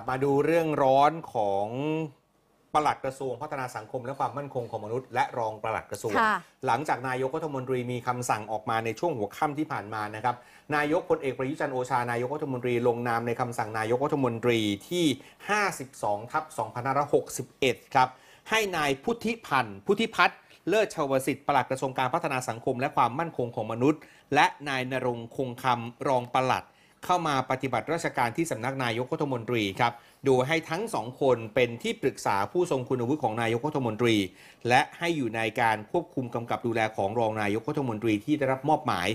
ับมาดูเรื่องร้อนของปลัดกระทรวง พัฒนาสังคม และความมั่นคงของมนุษย์และรองปลัดกระทรวง หลังจากนายกรัฐมนตรีมีคำสั่งออกมาในช่วงหัวค่ำที่ผ่านมานะครับ นายกพลเอกประยุจันโอชานายกรัฐมนตรีลงนามในคำสั่งนายกรัฐมนตรีที่ 52ทับ2561 ครับ ให้นายพุทธิพันธ์พุทธิพัฒน์เลิศชาวสิทธิ์ปลัดกระทรวงการพัฒนาสังคม และความมั่นคงของมนุษย์ และนายนรงคงคำรองปลัดเข้ามาปฏิบัติราชการที่สำนักนายกรัฐมนตรีครับดูให้ทั้งสองคนเป็นที่ปรึกษาผู้ทรงคุณวุฒิของนายกรัฐมนตรี และให้อยู่ในการควบคุมกำกับดูแลของรองนายกรัฐมนตรีที่ได้รับมอบหมาย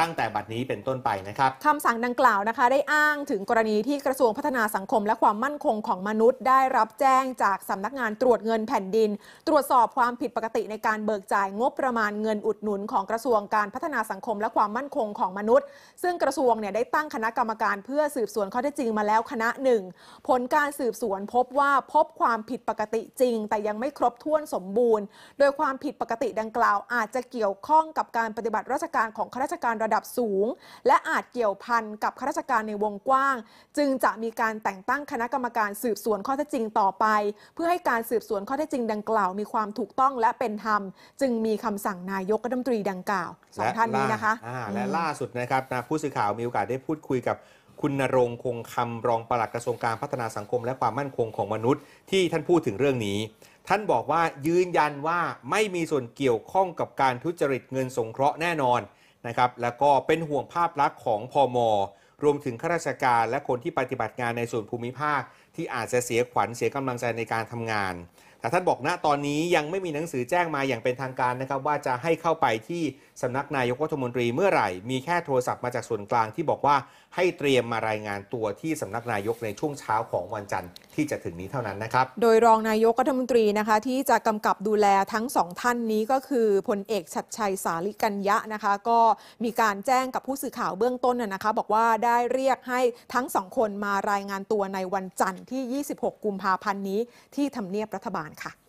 ตั้งแต่บัดนี้เป็นต้นไปนะครับ คำสั่งดังกล่าวนะคะได้อ้างถึงกรณีที่กระทรวงพัฒนาสังคม และความมั่นคงของมนุษย์ ได้รับแจ้งจากสำนักงานตรวจเงินแผ่นดิน ตรวจสอบความผิดปกติในการเบิกจ่าย งบประมาณเงินอุดหนุนของกระทรวงการพัฒนาสังคมและความมั่นคงของมนุษย์ ซึ่งกระทรวงเนี่ยได้ตั้งคณะกรรมการ เพื่อสืบสวนข้อเท็จจริงมาแล้วคณะหนึ่งผลการสืบสวนพบว่าพบความผิดปกติจริง แต่ยังไม่ครบถ้วนสมบูรณ์ โดยความผิดปกติดังกล่าว อาจจะเกี่ยวข้องกับการปฏิบัติราชการของข้าราชการระดับสูงและอาจเกี่ยวพันกับข้าราชการในวงกว้าง จึงจะมีการแต่งตั้งคณะกรรมการสืบสวนข้อเท็จจริงต่อไป เพื่อให้การสืบสวนข้อเท็จจริงดังกล่าว มีความถูกต้องและเป็นธรรม จึงมีคำสั่งนายกรัฐมนตรีดังกล่าวสองท่านนี้นะคะและล่าสุดนะครับนะผู้สื่อข่าวมีโอกาสได้พูดคุยกับคุณนรงคงคำรองปลัดกระทรวงการพัฒนาสังคม และความมั่นคงของมนุษย์ ที่ท่านพูดถึงเรื่องนี้ ท่านบอกว่ายืนยันว่าไม่มีส่วนเกี่ยวข้องกับการทุจริตเงินสงเคราะห์แน่นอนนะครับ แล้วก็เป็นห่วงภาพลักษณ์ของพอมรวมถึงข้าราชการและคนที่ปฏิบัติงานในส่วนภูมิภาคที่อาจจะเสียขวัญเสียกำลังใจในการทำงานแต่ท่านบอกณตอนนี้ยังไม่มีหนังสือแจ้งมาอย่างเป็นทางการนะครับว่าจะให้เข้าไปที่สำนักนายกรัฐมนตรีเมื่อไหร่ มีแค่โทรศัพท์มาจากส่วนกลางที่บอกว่าให้เตรียมมารายงานตัวที่สำนักนายกในช่วงเช้าของวันจันทร์ที่จะถึงนี้เท่านั้นนะครับ โดยรองนายกรัฐมนตรีนะคะที่จะกำกับดูแลทั้งสองท่านนี้ก็คือพลเอกชัดชัยสาลิกัญญะนะคะก็มีการแจ้งกับผู้สื่อข่าวเบื้องต้นนะคะบอกว่าได้เรียกให้ทั้งสองคนมารายงานตัวในวันจันทร์ที่ 26 กุมภาพันธ์นี้ที่ทำเนียบรัฐบาล看。